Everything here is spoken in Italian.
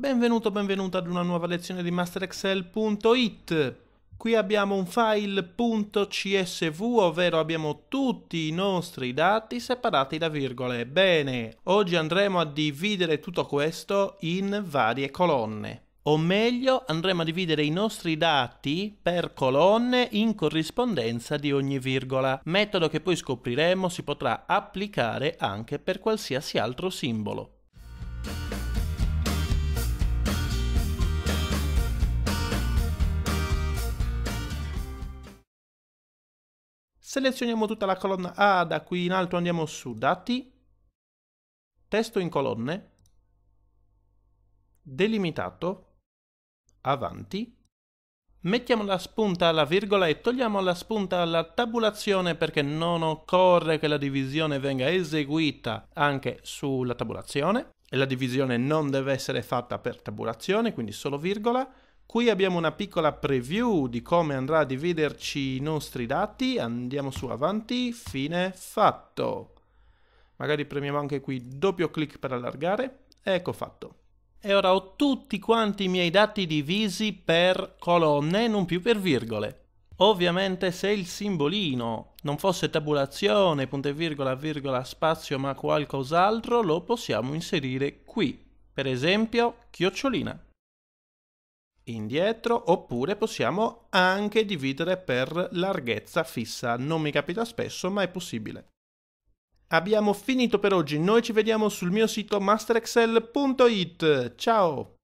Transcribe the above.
Benvenuto, benvenuto ad una nuova lezione di MasterExcel.it. Qui abbiamo un file.csv, ovvero abbiamo tutti i nostri dati separati da virgole. Bene, oggi andremo a dividere tutto questo in varie colonne. O meglio, andremo a dividere i nostri dati per colonne in corrispondenza di ogni virgola, metodo che poi scopriremo si potrà applicare anche per qualsiasi altro simbolo. Selezioniamo tutta la colonna A, da qui in alto andiamo su Dati, Testo in colonne, Delimitato, Avanti, Mettiamo la spunta alla virgola e togliamo la spunta alla tabulazione perché non occorre che la divisione venga eseguita anche sulla tabulazione e la divisione non deve essere fatta per tabulazione, quindi solo virgola. Qui abbiamo una piccola preview di come andrà a dividerci i nostri dati. Andiamo su avanti, fine fatto. Magari premiamo anche qui doppio clic per allargare. Ecco fatto. E ora ho tutti quanti i miei dati divisi per colonne, non più per virgole. Ovviamente se il simbolino non fosse tabulazione, punto e virgola, virgola, spazio, ma qualcos'altro, lo possiamo inserire qui. Per esempio, chiocciolina indietro oppure possiamo anche dividere per larghezza fissa. Non mi capita spesso ma è possibile. Abbiamo finito per oggi, noi ci vediamo sul mio sito masterexcel.it. Ciao!